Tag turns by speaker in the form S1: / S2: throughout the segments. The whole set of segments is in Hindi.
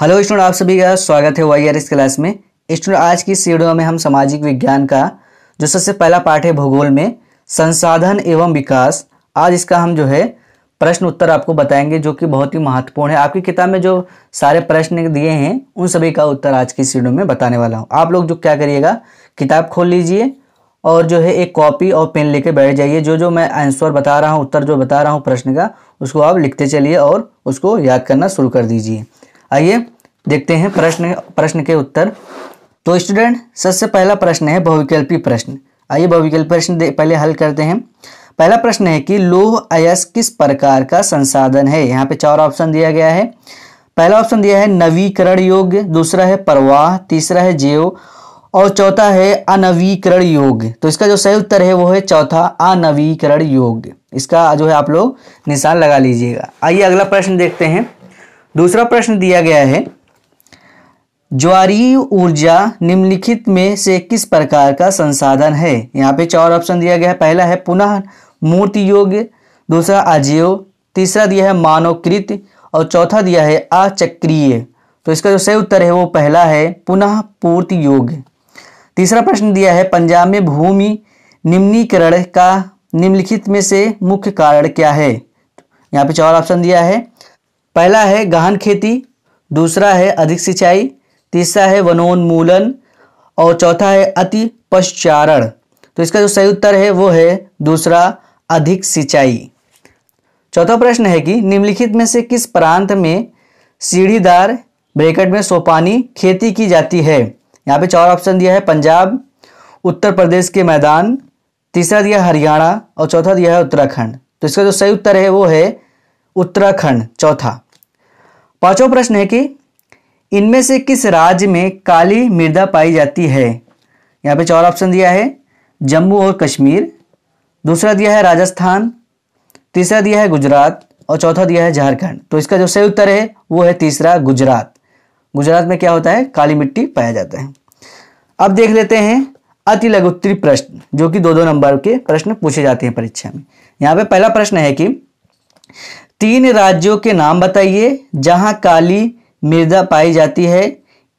S1: हेलो स्टूडेंट आप सभी का स्वागत है वाई आर एस क्लास में स्टूडेंट आज की इस वीडियो में हम सामाजिक विज्ञान का जो सबसे पहला पाठ है भूगोल में संसाधन एवं विकास आज इसका हम जो है प्रश्न उत्तर आपको बताएंगे जो कि बहुत ही महत्वपूर्ण है आपकी किताब में जो सारे प्रश्न दिए हैं उन सभी का उत्तर आज की इस वीडियो में बताने वाला हूँ आप लोग जो क्या करिएगा किताब खोल लीजिए और जो है एक कॉपी और पेन लेके बैठ जाइए जो जो मैं आंसर बता रहा हूँ उत्तर जो बता रहा हूँ प्रश्न का उसको आप लिखते चलिए और उसको याद करना शुरू कर दीजिए आइए देखते हैं प्रश्न प्रश्न के उत्तर तो स्टूडेंट सबसे पहला प्रश्न है बहुविकल्पी प्रश्न आइए बहुविकल्पी प्रश्न पहले हल करते हैं पहला प्रश्न है कि लोह अयस किस प्रकार का संसाधन है यहाँ पे चार ऑप्शन दिया गया है पहला ऑप्शन दिया है नवीकरण योग्य दूसरा है प्रवाह तीसरा है जेव और चौथा है अनवीकरण योग्य तो इसका जो सही उत्तर है वो है चौथा अनवीकरण योग्य इसका जो है आप लोग निशान लगा लीजिएगा आइए अगला प्रश्न देखते हैं दूसरा प्रश्न दिया गया है ज्वारीय ऊर्जा निम्नलिखित में से किस प्रकार का संसाधन है यहाँ पे चार ऑप्शन दिया गया है पहला है पुनः मूर्ति योग्य दूसरा अजीव तीसरा दिया है मानवकृत और चौथा दिया है अचक्रिय तो इसका जो सही उत्तर है वो पहला है पुनः पूर्ति योग्य तीसरा प्रश्न दिया है पंजाब में भूमि निम्नीकरण का निम्नलिखित में से मुख्य कारण क्या है यहाँ पे चार ऑप्शन दिया है पहला है गहन खेती दूसरा है अधिक सिंचाई तीसरा है वनोन्मूलन और चौथा है अति पश्चारण तो इसका जो सही उत्तर है वो है दूसरा अधिक सिंचाई चौथा प्रश्न है कि निम्नलिखित में से किस प्रांत में सीढ़ीदार ब्रेकट में सोपानी खेती की जाती है यहाँ पे चार ऑप्शन दिया है पंजाब उत्तर प्रदेश के मैदान तीसरा दिया हरियाणा और चौथा दिया है उत्तराखंड तो इसका जो सही उत्तर है वो है उत्तराखंड चौथा पांचवा प्रश्न है कि इनमें से किस राज्य में काली मृदा पाई जाती है यहाँ पे चार ऑप्शन दिया है जम्मू और कश्मीर दूसरा दिया है राजस्थान तीसरा दिया है गुजरात और चौथा दिया है झारखंड तो इसका जो सही उत्तर है वो है तीसरा गुजरात गुजरात में क्या होता है काली मिट्टी पाया जाता है अब देख लेते हैं अति लघुत्तरी प्रश्न जो कि दो दो नंबर के प्रश्न पूछे जाते हैं परीक्षा में यहाँ पे पहला प्रश्न है कि तीन राज्यों के नाम बताइए जहां काली मृदा पाई जाती है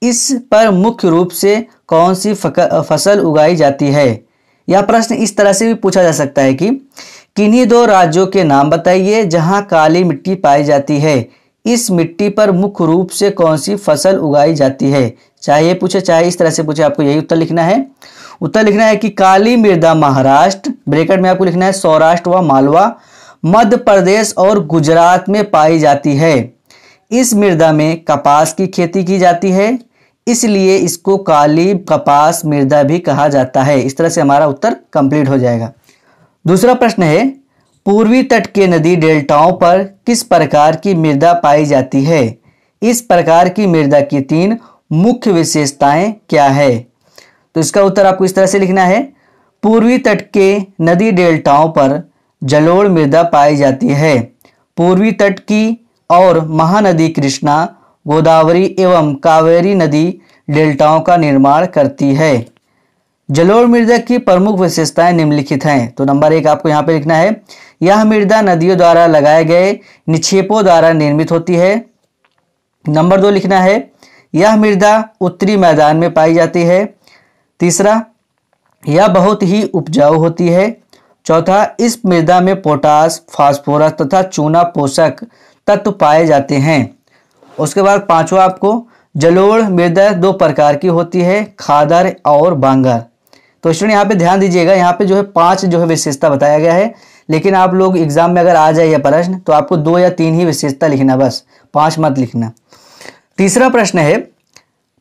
S1: इस पर मुख्य रूप से कौन सी फसल उगाई जाती है यह प्रश्न इस तरह से भी पूछा जा सकता है कि किन्हीं दो राज्यों के नाम बताइए जहां काली मिट्टी पाई जाती है इस मिट्टी पर मुख्य रूप से कौन सी फसल उगाई जाती है चाहे ये पूछे चाहे इस तरह से पूछे आपको यही उत्तर लिखना है उत्तर लिखना है कि काली मृदा महाराष्ट्र ब्रेकेट में आपको लिखना है सौराष्ट्र व मालवा मध्य प्रदेश और गुजरात में पाई जाती है इस मृदा में कपास की खेती की जाती है इसलिए इसको काली कपास मृदा भी कहा जाता है इस तरह से हमारा उत्तर कंप्लीट हो जाएगा दूसरा प्रश्न है पूर्वी तट के नदी डेल्टाओं पर किस प्रकार की मृदा पाई जाती है इस प्रकार की मृदा की तीन मुख्य विशेषताएं क्या है तो इसका उत्तर आपको इस तरह से लिखना है पूर्वी तट के नदी डेल्टाओं पर जलोढ़ मृदा पाई जाती है पूर्वी तट की और महानदी कृष्णा गोदावरी एवं कावेरी नदी डेल्टाओं का निर्माण करती है जलोढ़ मृदा की प्रमुख विशेषताएं निम्नलिखित हैं तो नंबर एक आपको यहाँ पे लिखना है यह मृदा नदियों द्वारा लगाए गए निक्षेपों द्वारा निर्मित होती है नंबर दो लिखना है यह मृदा उत्तरी मैदान में पाई जाती है तीसरा यह बहुत ही उपजाऊ होती है चौथा इस मृदा में पोटास फास्फोरस तथा चूना पोषक तत्व पाए जाते हैं उसके बाद पांचवा आपको जलोढ़ मृदा दो प्रकार की होती है खादर और बांगर तो स्टूडेंट यहाँ पे ध्यान दीजिएगा यहाँ पे जो है पांच जो है विशेषता बताया गया है लेकिन आप लोग एग्जाम में अगर आ जाए यह प्रश्न तो आपको दो या तीन ही विशेषता लिखना बस पांच मत लिखना तीसरा प्रश्न है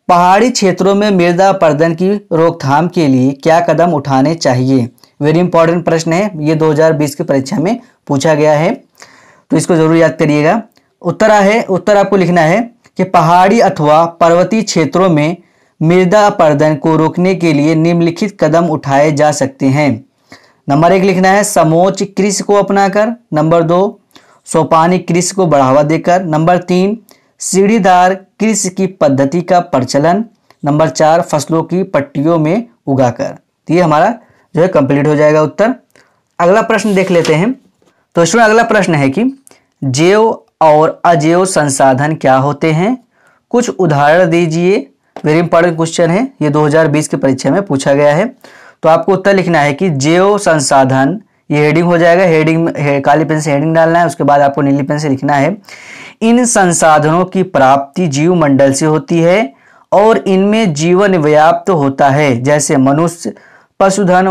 S1: पहाड़ी क्षेत्रों में मृदा प्रदन की रोकथाम के लिए क्या कदम उठाने चाहिए वेरी इंपॉर्टेंट प्रश्न है ये 2020 की परीक्षा में पूछा गया है तो इसको जरूर याद करिएगा उत्तर है उत्तर आपको लिखना है कि पहाड़ी अथवा पर्वतीय क्षेत्रों में मृदा अपरदन को रोकने के लिए निम्नलिखित कदम उठाए जा सकते हैं नंबर एक लिखना है समोच कृषि को अपनाकर नंबर दो सोपानी कृषि को बढ़ावा देकर नंबर तीन सीढ़ीदार कृषि की पद्धति का प्रचलन नंबर चार फसलों की पट्टियों में उगाकर तो ये हमारा जो है कंप्लीट हो जाएगा उत्तर अगला प्रश्न देख लेते हैं तो इसमें अगला प्रश्न है कि जैव और अजैव संसाधन क्या होते हैं कुछ उदाहरण दीजिए वेरी इंपॉर्टेंट क्वेश्चन है ये 2020 की परीक्षा में पूछा गया है तो आपको उत्तर लिखना है कि जैव संसाधन ये हेडिंग हो जाएगा हेडिंग हे, काली पेन से हेडिंग डालना है उसके बाद आपको नीली पेन से लिखना है इन संसाधनों की प्राप्ति जीव मंडल से होती है और इनमें जीवन व्याप्त होता है जैसे मनुष्य पशुधन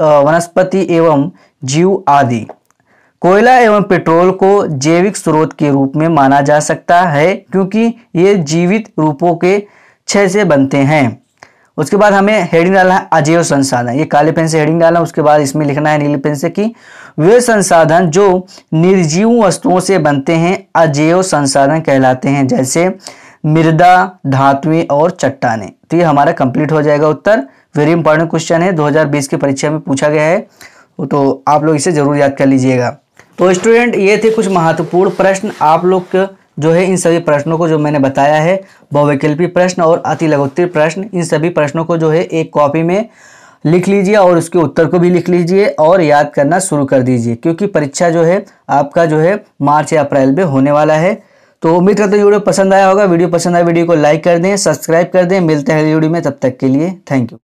S1: वनस्पति एवं जीव आदि कोयला एवं पेट्रोल को जैविक स्रोत के रूप में माना जा सकता है क्योंकि ये जीवित रूपों के छह से बनते हैं उसके बाद हमें हेडिंग डालना है अजैव संसाधन ये काले पेन से हेडिंग डालना उसके बाद इसमें लिखना है नीले पेन से कि वे संसाधन जो निर्जीव वस्तुओं से बनते हैं अजैव संसाधन कहलाते हैं जैसे मृदा धातुएं और चट्टाने तो ये हमारा कंप्लीट हो जाएगा उत्तर वेरी इंपॉर्टेंट क्वेश्चन है 2020 की परीक्षा में पूछा गया है तो आप लोग इसे ज़रूर याद कर लीजिएगा तो स्टूडेंट ये थे कुछ महत्वपूर्ण प्रश्न आप लोग जो है इन सभी प्रश्नों को जो मैंने बताया है बहुविकल्पी प्रश्न और अति लघुत्तर प्रश्न इन सभी प्रश्नों को जो है एक कॉपी में लिख लीजिए और उसके उत्तर को भी लिख लीजिए और याद करना शुरू कर दीजिए क्योंकि परीक्षा जो है आपका जो है मार्च या अप्रैल में होने वाला है तो उम्मीद करते हैं वीडियो पसंद आया होगा वीडियो पसंद आया वीडियो को लाइक कर दें सब्सक्राइब कर दें मिलते हैं वीडियो में तब तक के लिए थैंक यू